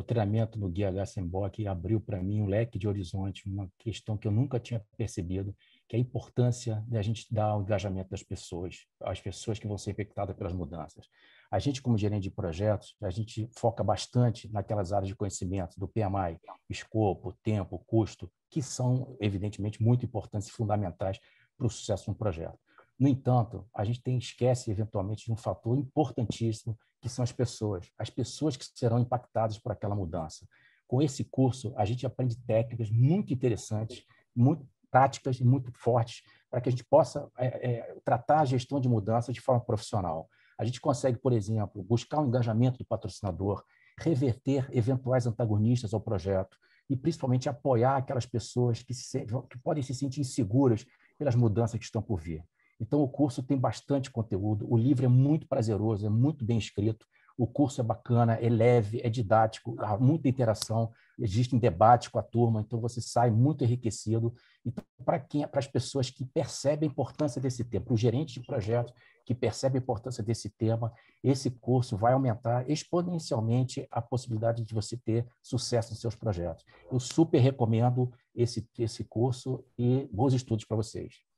o treinamento do Guia H. Sembok abriu para mim um leque de horizonte, uma questão que eu nunca tinha percebido, que é a importância da gente dar o engajamento das pessoas, as pessoas que vão ser impactadas pelas mudanças. A gente, como gerente de projetos, a gente foca bastante naquelas áreas de conhecimento do PMI, escopo, tempo, custo, que são, evidentemente, muito importantes e fundamentais para o sucesso de um projeto. No entanto, a gente tem, esquece eventualmente de um fator importantíssimo, que são as pessoas, as pessoas que serão impactadas por aquela mudança. Com esse curso, a gente aprende técnicas muito interessantes, muito práticas e muito fortes para que a gente possa é, é, tratar a gestão de mudanças de forma profissional. A gente consegue, por exemplo, buscar o um engajamento do patrocinador, reverter eventuais antagonistas ao projeto e, principalmente, apoiar aquelas pessoas que, se, que podem se sentir inseguras pelas mudanças que estão por vir. Então, o curso tem bastante conteúdo, o livro é muito prazeroso, é muito bem escrito, o curso é bacana, é leve, é didático, há muita interação, existem debates com a turma, então você sai muito enriquecido. Então, para quem, para as pessoas que percebem a importância desse tema, para o gerente de projeto que percebe a importância desse tema, esse curso vai aumentar exponencialmente a possibilidade de você ter sucesso nos seus projetos. Eu super recomendo esse, esse curso e bons estudos para vocês.